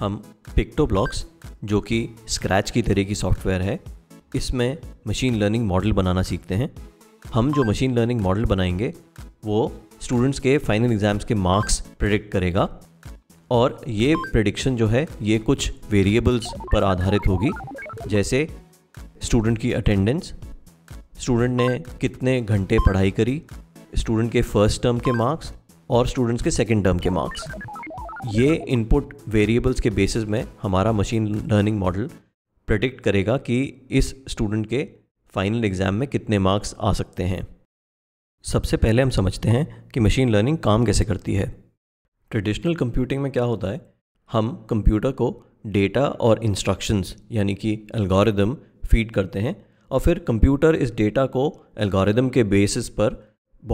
हम picto blocks जो कि स्क्रैच की तरह की सॉफ्टवेयर है इसमें मशीन लर्निंग मॉडल बनाना सीखते हैं हम जो मशीन लर्निंग मॉडल बनाएंगे वो स्टूडेंट्स के फाइनल एग्ज़ाम्स के मार्क्स प्रिडिक्ट करेगा और ये प्रडिक्शन जो है ये कुछ वेरिएबल्स पर आधारित होगी जैसे स्टूडेंट की अटेंडेंस स्टूडेंट ने कितने घंटे पढ़ाई करी स्टूडेंट के फर्स्ट टर्म के मार्क्स और स्टूडेंट्स के सेकेंड टर्म के मार्क्स ये इनपुट वेरिएबल्स के बेसिस में हमारा मशीन लर्निंग मॉडल प्रडिक्ट करेगा कि इस स्टूडेंट के फाइनल एग्ज़ाम में कितने मार्क्स आ सकते हैं सबसे पहले हम समझते हैं कि मशीन लर्निंग काम कैसे करती है ट्रेडिशनल कंप्यूटिंग में क्या होता है हम कंप्यूटर को डेटा और इंस्ट्रक्शंस यानी कि एल्गोरिदम फीड करते हैं और फिर कंप्यूटर इस डेटा को एल्गोरिदम के बेसिस पर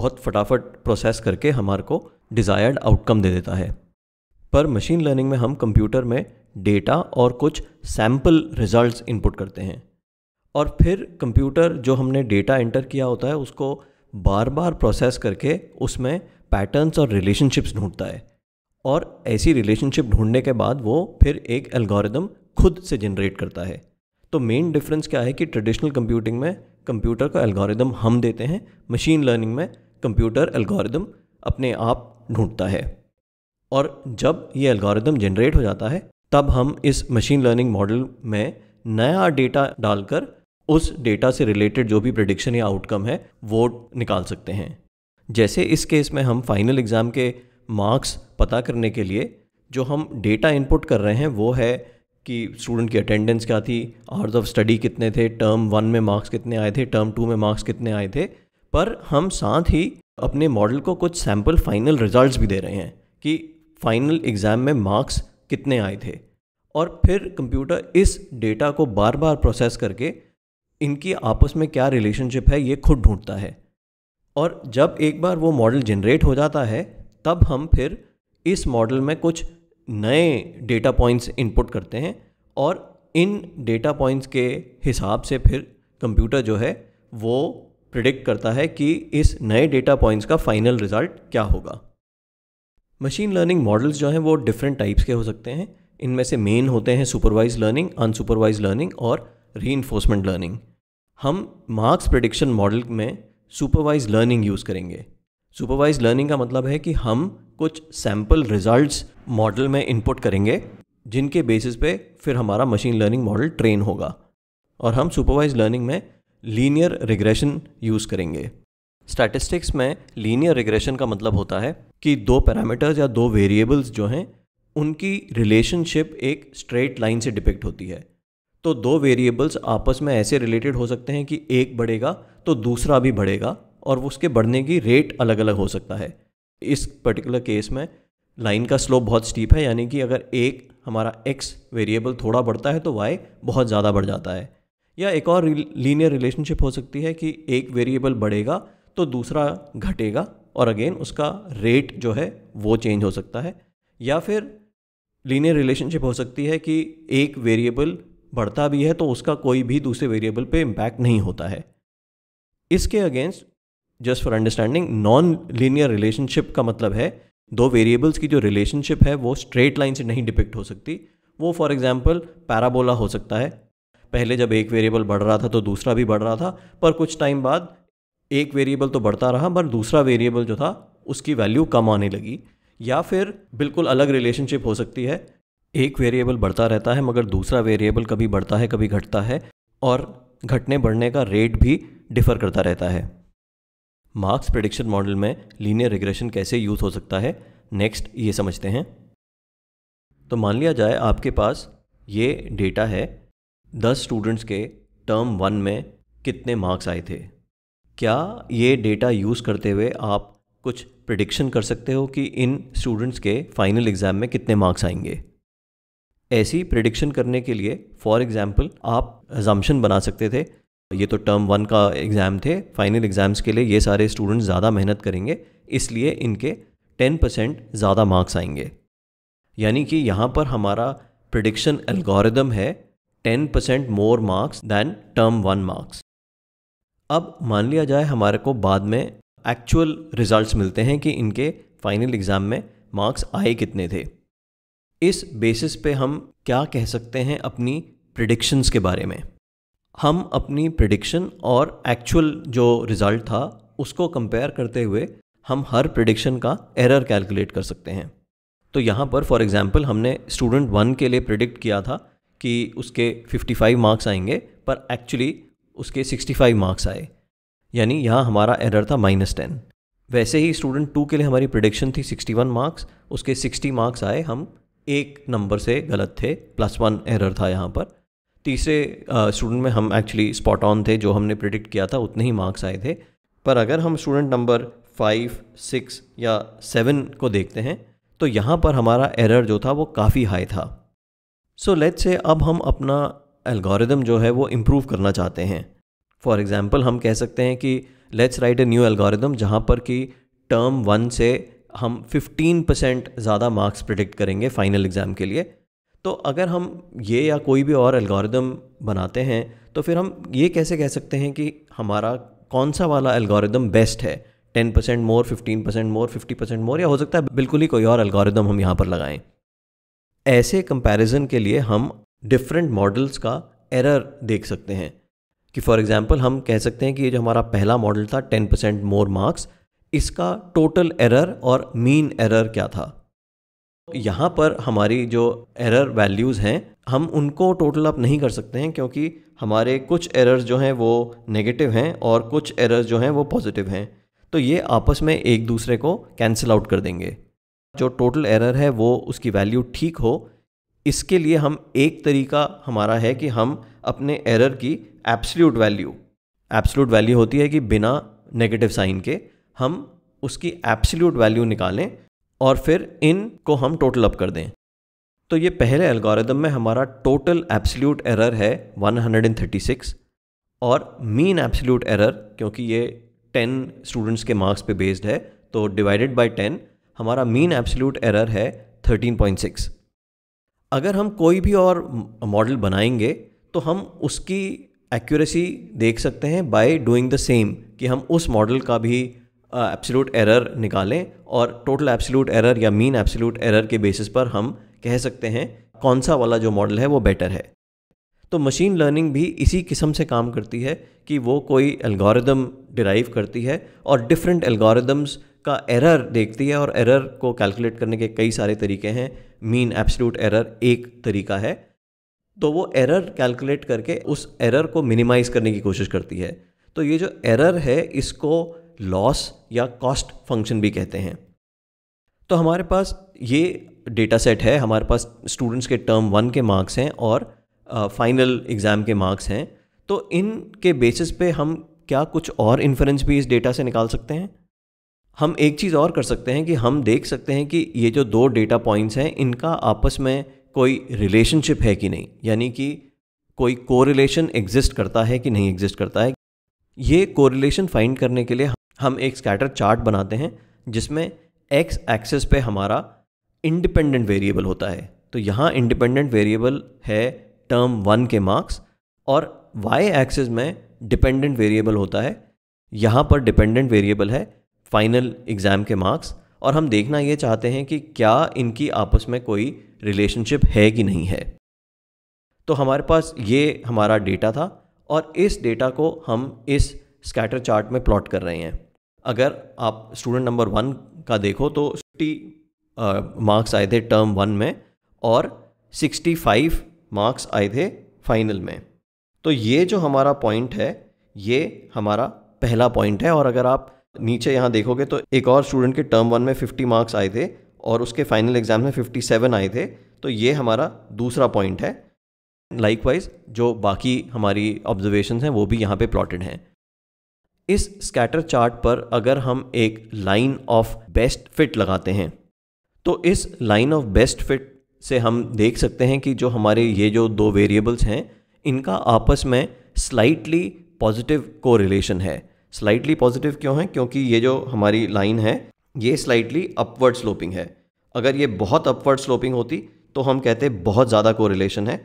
बहुत फटाफट प्रोसेस करके हमारे को डिज़ायर्ड आउटकम दे देता है पर मशीन लर्निंग में हम कंप्यूटर में डेटा और कुछ सैम्पल रिजल्ट्स इनपुट करते हैं और फिर कंप्यूटर जो हमने डेटा एंटर किया होता है उसको बार बार प्रोसेस करके उसमें पैटर्न्स और रिलेशनशिप्स ढूंढता है और ऐसी रिलेशनशिप ढूंढने के बाद वो फिर एक एल्गोरिदम खुद से जनरेट करता है तो मेन डिफरेंस क्या है कि ट्रेडिशनल कंप्यूटिंग में कंप्यूटर का एल्गोरिदम हम देते हैं मशीन लर्निंग में कंप्यूटर एल्गोरिदम अपने आप ढूंढता है और जब ये एल्गोरिदम जनरेट हो जाता है तब हम इस मशीन लर्निंग मॉडल में नया डेटा डालकर उस डेटा से रिलेटेड जो भी प्रडिक्शन या आउटकम है वो निकाल सकते हैं जैसे इस केस में हम फाइनल एग्ज़ाम के मार्क्स पता करने के लिए जो हम डेटा इनपुट कर रहे हैं वो है कि स्टूडेंट की अटेंडेंस क्या थी आवर्स ऑफ स्टडी कितने थे टर्म वन में मार्क्स कितने आए थे टर्म टू में मार्क्स कितने आए थे पर हम साथ ही अपने मॉडल को कुछ सैम्पल फाइनल रिजल्ट भी दे रहे हैं कि फाइनल एग्ज़ाम में मार्क्स कितने आए थे और फिर कंप्यूटर इस डेटा को बार बार प्रोसेस करके इनकी आपस में क्या रिलेशनशिप है ये खुद ढूंढता है और जब एक बार वो मॉडल जनरेट हो जाता है तब हम फिर इस मॉडल में कुछ नए डेटा पॉइंट्स इनपुट करते हैं और इन डेटा पॉइंट्स के हिसाब से फिर कंप्यूटर जो है वो प्रिडिक्ट करता है कि इस नए डेटा पॉइंट्स का फाइनल रिज़ल्ट क्या होगा मशीन लर्निंग मॉडल्स जो हैं वो डिफरेंट टाइप्स के हो सकते हैं इनमें से मेन होते हैं सुपरवाइज लर्निंग अनसुपरवाइज लर्निंग और री लर्निंग हम मार्क्स प्रडिक्शन मॉडल में सुपरवाइज लर्निंग यूज़ करेंगे सुपरवाइज लर्निंग का मतलब है कि हम कुछ सैम्पल रिजल्ट्स मॉडल में इनपुट करेंगे जिनके बेसिस पे फिर हमारा मशीन लर्निंग मॉडल ट्रेन होगा और हम सुपरवाइज लर्निंग में लीनियर रिग्रेशन यूज़ करेंगे स्टैटिस्टिक्स में लीनियर रिग्रेशन का मतलब होता है कि दो पैरामीटर्स या दो वेरिएबल्स जो हैं उनकी रिलेशनशिप एक स्ट्रेट लाइन से डिपेक्ट होती है तो दो वेरिएबल्स आपस में ऐसे रिलेटेड हो सकते हैं कि एक बढ़ेगा तो दूसरा भी बढ़ेगा और उसके बढ़ने की रेट अलग अलग हो सकता है इस पर्टिकुलर केस में लाइन का स्लोप बहुत स्टीप है यानी कि अगर एक हमारा एक्स वेरिएबल थोड़ा बढ़ता है तो वाई बहुत ज़्यादा बढ़ जाता है या एक और लीनियर रिलेशनशिप हो सकती है कि एक वेरिएबल बढ़ेगा तो दूसरा घटेगा और अगेन उसका रेट जो है वो चेंज हो सकता है या फिर लीनियर रिलेशनशिप हो सकती है कि एक वेरिएबल बढ़ता भी है तो उसका कोई भी दूसरे वेरिएबल पे इम्पैक्ट नहीं होता है इसके against just for understanding non linear relationship का मतलब है दो वेरिएबल्स की जो रिलेशनशिप है वो स्ट्रेट लाइन से नहीं डिपिक्ट हो सकती वो फॉर एग्जाम्पल पैराबोला हो सकता है पहले जब एक वेरिएबल बढ़ रहा था तो दूसरा भी बढ़ रहा था पर कुछ टाइम बाद एक वेरिएबल तो बढ़ता रहा पर दूसरा वेरिएबल जो था उसकी वैल्यू कम आने लगी या फिर बिल्कुल अलग रिलेशनशिप हो सकती है एक वेरिएबल बढ़ता रहता है मगर दूसरा वेरिएबल कभी बढ़ता है कभी घटता है और घटने बढ़ने का रेट भी डिफ़र करता रहता है मार्क्स प्रडिक्शन मॉडल में लीनियर रिग्रेशन कैसे यूज़ हो सकता है नेक्स्ट ये समझते हैं तो मान लिया जाए आपके पास ये डेटा है दस स्टूडेंट्स के टर्म वन में कितने मार्क्स आए थे क्या ये डेटा यूज़ करते हुए आप कुछ प्रडिक्शन कर सकते हो कि इन स्टूडेंट्स के फाइनल एग्ज़ाम में कितने मार्क्स आएंगे ऐसी प्रडिक्शन करने के लिए फॉर एग्ज़ाम्पल आप एग्जाम्पन बना सकते थे ये तो टर्म वन का एग्ज़ाम थे फाइनल एग्ज़ाम्स के लिए ये सारे स्टूडेंट्स ज़्यादा मेहनत करेंगे इसलिए इनके टेन परसेंट ज़्यादा मार्क्स आएंगे यानी कि यहाँ पर हमारा प्रडिक्शन एल्गोरिदम है ten percent more marks than term one marks अब मान लिया जाए हमारे को बाद में एक्चुअल रिजल्ट्स मिलते हैं कि इनके फाइनल एग्ज़ाम में मार्क्स आए कितने थे इस बेसिस पे हम क्या कह सकते हैं अपनी प्रिडिक्शंस के बारे में हम अपनी प्रिडिक्शन और एक्चुअल जो रिज़ल्ट था उसको कंपेयर करते हुए हम हर प्रिडिक्शन का एरर कैलकुलेट कर सकते हैं तो यहाँ पर फॉर एग्ज़ाम्पल हमने स्टूडेंट वन के लिए प्रिडिक्ट किया था कि उसके 55 मार्क्स आएंगे पर एक्चुअली उसके 65 मार्क्स आए यानी यहाँ हमारा एरर था माइनस टेन वैसे ही स्टूडेंट टू के लिए हमारी प्रडिक्शन थी 61 मार्क्स उसके 60 मार्क्स आए हम एक नंबर से गलत थे प्लस वन एरर था यहाँ पर तीसरे स्टूडेंट में हम एक्चुअली स्पॉट ऑन थे जो हमने प्रिडिक्ट किया था उतने ही मार्क्स आए थे पर अगर हम स्टूडेंट नंबर फाइव सिक्स या सेवन को देखते हैं तो यहाँ पर हमारा एरर जो था वो काफ़ी हाई था सो लेट्स से अब हम अपना एल्गोरिदम जो है वो इम्प्रूव करना चाहते हैं फॉर एग्ज़ाम्पल हम कह सकते हैं कि let's write a new algorithm जहाँ पर कि टर्म वन से हम 15 परसेंट ज़्यादा मार्क्स प्रिडिक्ट करेंगे फाइनल एग्ज़ाम के लिए तो अगर हम ये या कोई भी और एल्गोरिदम बनाते हैं तो फिर हम ये कैसे कह सकते हैं कि हमारा कौन सा वाला एल्गोरिदम बेस्ट है ten percent more fifteen percent more fifty percent more या हो सकता है बिल्कुल ही कोई और एल्गोरिदम हम यहाँ पर लगाएं ऐसे कंपैरिजन के लिए हम डिफरेंट मॉडल्स का एरर देख सकते हैं कि फॉर एग्जांपल हम कह सकते हैं कि ये जो हमारा पहला मॉडल था 10% परसेंट मोर मार्क्स इसका टोटल एरर और मीन एरर क्या था यहाँ पर हमारी जो एरर वैल्यूज़ हैं हम उनको टोटल अप नहीं कर सकते हैं क्योंकि हमारे कुछ एरर्स जो हैं वो नेगेटिव हैं और कुछ एरर्स जो हैं वो पॉजिटिव हैं तो ये आपस में एक दूसरे को कैंसिल आउट कर देंगे जो टोटल एरर है वो उसकी वैल्यू ठीक हो इसके लिए हम एक तरीका हमारा है कि हम अपने एरर की एब्सल्यूट वैल्यू एब्सल्यूट वैल्यू होती है कि बिना नेगेटिव साइन के हम उसकी एब्सल्यूट वैल्यू निकालें और फिर इन को हम टोटल अप कर दें तो ये पहले एल्गोरिदम में हमारा टोटल एब्सल्यूट एरर है 136 और मीन एब्सल्यूट एरर क्योंकि ये 10 स्टूडेंट्स के मार्क्स पे बेस्ड है तो डिवाइडेड बाय 10 हमारा मीन एब्सल्यूट एरर है 13.6 अगर हम कोई भी और मॉडल बनाएंगे तो हम उसकी एक्यूरेसी देख सकते हैं बाय डूइंग द सेम कि हम उस मॉडल का भी एब्सोल्यूट एरर निकालें और टोटल एब्सोल्यूट एरर या मीन एब्सोल्यूट एरर के बेसिस पर हम कह सकते हैं कौन सा वाला जो मॉडल है वो बेटर है तो मशीन लर्निंग भी इसी किस्म से काम करती है कि वो कोई एल्गोरिदम डिराइव करती है और डिफरेंट एल्गोरिदम्स का एरर देखती है और एरर को कैलकुलेट करने के कई सारे तरीके हैं मीन एब्सलूट एरर एक तरीका है तो वो एरर कैलकुलेट करके उस एरर को मिनिमाइज़ करने की कोशिश करती है तो ये जो एरर है इसको लॉस या कॉस्ट फंक्शन भी कहते हैं तो हमारे पास ये डेटा सेट है हमारे पास स्टूडेंट्स के टर्म वन के मार्क्स हैं और फाइनल एग्ज़ाम के मार्क्स हैं तो इनके बेसिस पे हम क्या कुछ और इन्फ्रेंस भी इस डेटा से निकाल सकते हैं हम एक चीज़ और कर सकते हैं कि हम देख सकते हैं कि ये जो दो डेटा पॉइंट्स हैं इनका आपस में कोई रिलेशनशिप है कि नहीं यानी कि कोई कोरिलेशन एग्जिस्ट करता है कि नहीं एग्जिस्ट करता है ये कोरिलेशन फाइंड करने के लिए हम एक स्कैटर चार्ट बनाते हैं जिसमें एक्स एक्सेस पे हमारा इंडिपेंडेंट वेरिएबल होता है तो यहाँ इंडिपेंडेंट वेरिएबल है टर्म वन के मार्क्स और वाई एक्सेस में डिपेंडेंट वेरिएबल होता है यहाँ पर डिपेंडेंट वेरिएबल है फाइनल एग्ज़ाम के मार्क्स और हम देखना ये चाहते हैं कि क्या इनकी आपस में कोई रिलेशनशिप है कि नहीं है तो हमारे पास ये हमारा डेटा था और इस डेटा को हम इस स्कैटर चार्ट में प्लॉट कर रहे हैं अगर आप स्टूडेंट नंबर वन का देखो तो फिफ्टी मार्क्स आए थे टर्म वन में और सिक्सटी फाइव मार्क्स आए थे फाइनल में तो ये जो हमारा पॉइंट है ये हमारा पहला पॉइंट है और अगर आप नीचे यहाँ देखोगे तो एक और स्टूडेंट के टर्म वन में फिफ्टी मार्क्स आए थे और उसके फाइनल एग्जाम में फिफ्टी सेवन आए थे तो ये हमारा दूसरा पॉइंट है लाइकवाइज जो बाकी हमारी ऑब्जर्वेशन हैं वो भी यहाँ पे प्लॉटेड हैं इस स्कैटर चार्ट पर अगर हम एक लाइन ऑफ बेस्ट फिट लगाते हैं तो इस लाइन ऑफ बेस्ट फिट से हम देख सकते हैं कि जो हमारे ये जो दो वेरिएबल्स हैं इनका आपस में स्लाइटली पॉजिटिव कोरिलेशन है स्लाइटली पॉजिटिव क्यों है क्योंकि ये जो हमारी लाइन है ये स्लाइटली अपवर्ड स्लोपिंग है अगर ये बहुत अपवर्ड स्लोपिंग होती तो हम कहते बहुत ज़्यादा कोरिलेशन है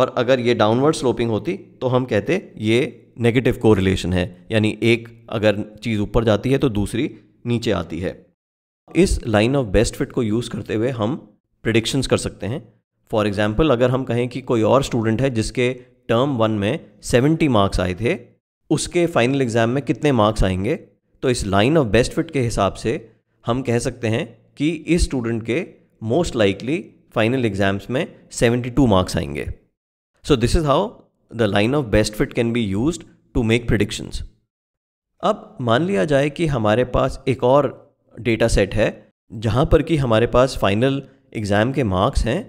और अगर ये डाउनवर्ड स्लोपिंग होती तो हम कहते ये नेगेटिव कोरिलेशन है यानी एक अगर चीज़ ऊपर जाती है तो दूसरी नीचे आती है इस लाइन ऑफ बेस्ट फिट को यूज़ करते हुए हम प्रडिक्शंस कर सकते हैं फॉर एग्ज़ाम्पल अगर हम कहें कि कोई और स्टूडेंट है जिसके टर्म वन में सेवेंटी मार्क्स आए थे उसके फाइनल एग्ज़ाम में कितने मार्क्स आएंगे तो इस लाइन ऑफ बेस्ट फिट के हिसाब से हम कह सकते हैं कि इस स्टूडेंट के मोस्ट लाइकली फाइनल एग्ज़ाम्स में 72 मार्क्स आएंगे so this is how the line of best fit can be use to make predictions अब मान लिया जाए कि हमारे पास एक और डेटा सेट है जहाँ पर कि हमारे पास फाइनल एग्ज़ाम के मार्क्स हैं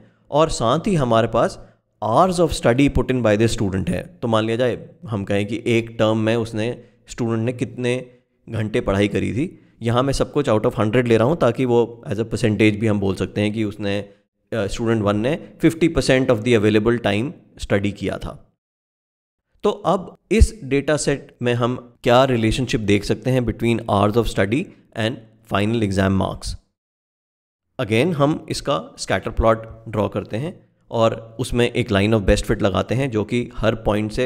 और साथ ही हमारे पास hours of study put in by the student है तो मान लिया जाए हम कहें कि एक टर्म में उसने स्टूडेंट ने कितने घंटे पढ़ाई करी थी यहाँ मैं सब कुछ आउट ऑफ हंड्रेड ले रहा हूँ ताकि वो एज अ परसेंटेज भी हम बोल सकते हैं कि उसने स्टूडेंट वन ने fifty percent of the available time study किया था तो अब इस डेटा सेट में हम क्या रिलेशनशिप देख सकते हैं between hours of study and final exam marks again हम इसका स्कैटर प्लॉट ड्रॉ करते हैं और उसमें एक लाइन ऑफ बेस्ट फिट लगाते हैं जो कि हर पॉइंट से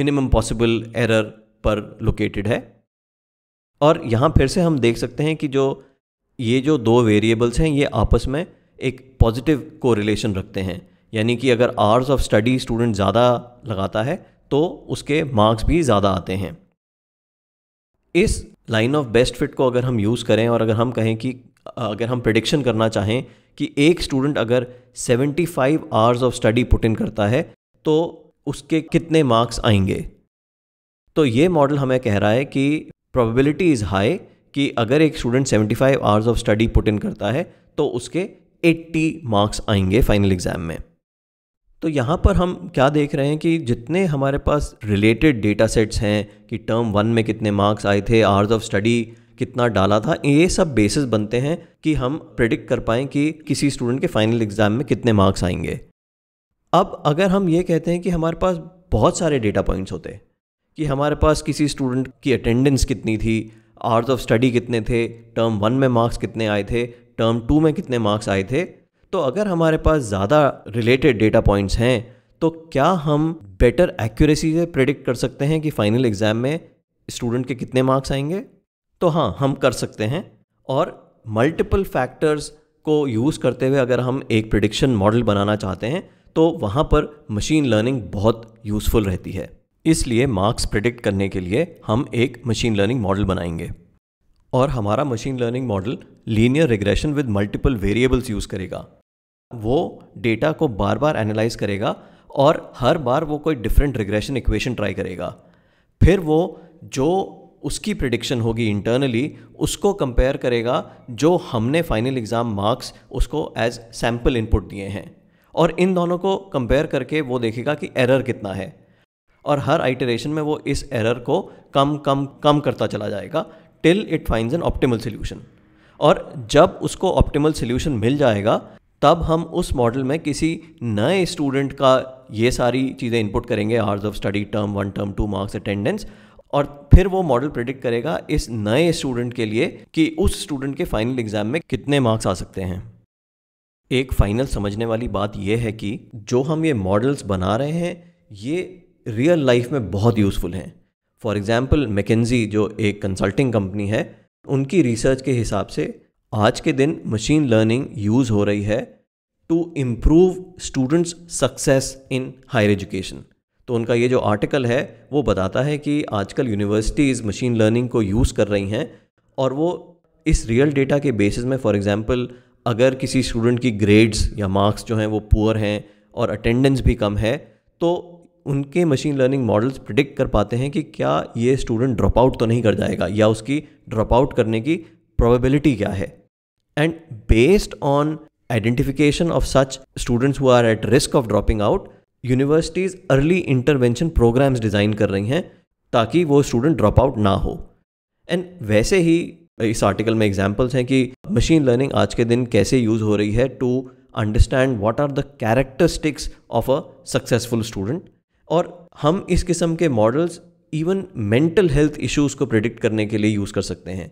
मिनिमम पॉसिबल एरर पर लोकेटेड है और यहाँ फिर से हम देख सकते हैं कि जो ये जो दो वेरिएबल्स हैं ये आपस में एक पॉजिटिव को रिलेशन रखते हैं यानी कि अगर आवर्स ऑफ स्टडी स्टूडेंट ज़्यादा लगाता है तो उसके मार्क्स भी ज़्यादा आते हैं इस लाइन ऑफ बेस्ट फिट को अगर हम यूज़ करें और अगर हम कहें कि अगर हम प्रडिक्शन करना चाहें कि एक स्टूडेंट अगर seventy five hours of study put in करता है तो उसके कितने मार्क्स आएंगे तो ये मॉडल हमें कह रहा है कि प्रोबेबिलिटी इज़ हाई कि अगर एक student 75 hours of study put in करता है तो उसके 80 मार्क्स आएंगे फाइनल एग्ज़ाम में तो यहाँ पर हम क्या देख रहे हैं कि जितने हमारे पास रिलेटेड डेटा सेट्स हैं कि टर्म वन में कितने मार्क्स आए थे आवर्स ऑफ स्टडी कितना डाला था ये सब बेसिस बनते हैं कि हम प्रेडिक्ट कर पाएँ कि किसी स्टूडेंट के फाइनल एग्ज़ाम में कितने मार्क्स आएंगे अब अगर हम ये कहते हैं कि हमारे पास बहुत सारे डेटा पॉइंट्स होते कि हमारे पास किसी स्टूडेंट की अटेंडेंस कितनी थी आर्ट्स ऑफ स्टडी कितने थे टर्म वन में मार्क्स कितने आए थे टर्म टू में कितने मार्क्स आए थे तो अगर हमारे पास ज़्यादा रिलेटेड डेटा पॉइंट्स हैं तो क्या हम बेटर एक्यूरेसी से प्रेडिक्ट कर सकते हैं कि फाइनल एग्ज़ाम में स्टूडेंट के कितने मार्क्स आएंगे तो हाँ हम कर सकते हैं और मल्टीपल फैक्टर्स को यूज़ करते हुए अगर हम एक प्रिडिक्शन मॉडल बनाना चाहते हैं तो वहाँ पर मशीन लर्निंग बहुत यूज़फुल रहती है इसलिए मार्क्स प्रिडिक्ट करने के लिए हम एक मशीन लर्निंग मॉडल बनाएंगे और हमारा machine learning model linear regression with multiple variables use करेगा वो डेटा को बार बार एनालाइज करेगा और हर बार वो कोई डिफरेंट रिग्रेशन इक्वेशन ट्राई करेगा फिर वो जो उसकी प्रिडिक्शन होगी इंटरनली उसको कंपेयर करेगा जो हमने फाइनल एग्ज़ाम मार्क्स उसको एज सैम्पल इनपुट दिए हैं और इन दोनों को कंपेयर करके वो देखेगा कि एरर कितना है और हर आइटरेशन में वो इस एरर को कम कम कम करता चला जाएगा till it find an optimal solution और जब उसको ऑप्टिमल सोल्यूशन मिल जाएगा तब हम उस मॉडल में किसी नए स्टूडेंट का ये सारी चीज़ें इनपुट करेंगे hours of study term one term two marks attendance और फिर वो मॉडल प्रिडिक्ट करेगा इस नए स्टूडेंट के लिए कि उस स्टूडेंट के फाइनल एग्जाम में कितने मार्क्स आ सकते हैं एक फाइनल समझने वाली बात यह है कि जो हम ये मॉडल्स बना रहे हैं ये रियल लाइफ में बहुत यूज़फुल हैं फॉर एग्ज़ाम्पल मैकेजी जो एक कंसल्टिंग कंपनी है उनकी रिसर्च के हिसाब से आज के दिन मशीन लर्निंग यूज़ हो रही है to improve students success in higher education तो उनका ये जो आर्टिकल है वो बताता है कि आजकल यूनिवर्सिटीज़ मशीन लर्निंग को यूज़ कर रही हैं और वो इस रियल डेटा के बेसिस में फॉर एग्ज़ाम्पल अगर किसी स्टूडेंट की ग्रेड्स या मार्क्स जो हैं वो पुअर हैं और अटेंडेंस भी कम है तो उनके मशीन लर्निंग मॉडल्स प्रिडिक्ट कर पाते हैं कि क्या ये स्टूडेंट ड्रॉप आउट तो नहीं कर जाएगा या उसकी ड्रॉप आउट करने की प्रोबेबिलिटी क्या है and based on identification of such students who are at risk of dropping out universities early intervention programs design कर रही हैं ताकि वो स्टूडेंट ड्रॉप आउट ना हो एंड वैसे ही इस आर्टिकल में एग्जाम्पल्स हैं कि मशीन लर्निंग आज के दिन कैसे यूज़ हो रही है to understand what are the characteristics of a successful student और हम इस किस्म के models even mental health issues को प्रिडिक्ट करने के लिए यूज़ कर सकते हैं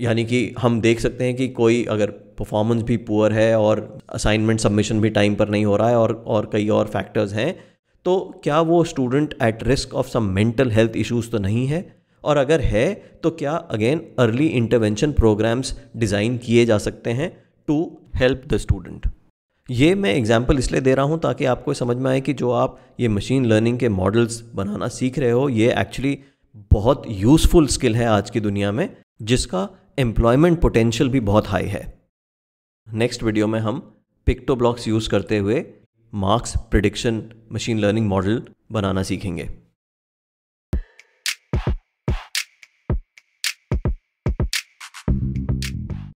यानी कि हम देख सकते हैं कि कोई अगर परफॉर्मेंस भी पुअर है और असाइनमेंट सबमिशन भी टाइम पर नहीं हो रहा है और और कई और फैक्टर्स हैं तो क्या वो student at risk of some mental health issues तो नहीं है और अगर है तो क्या again early intervention programs design किए जा सकते हैं टू हेल्प द स्टूडेंट ये मैं एग्जाम्पल इसलिए दे रहा हूँ ताकि आपको समझ में आए कि जो आप ये मशीन लर्निंग के मॉडल्स बनाना सीख रहे हो ये एक्चुअली बहुत यूज़फुल स्किल है आज की दुनिया में जिसका एम्प्लॉयमेंट पोटेंशियल भी बहुत हाई है नेक्स्ट वीडियो में हम पिक्टो ब्लॉक्स यूज़ करते हुए marks prediction machine learning model बनाना सीखेंगे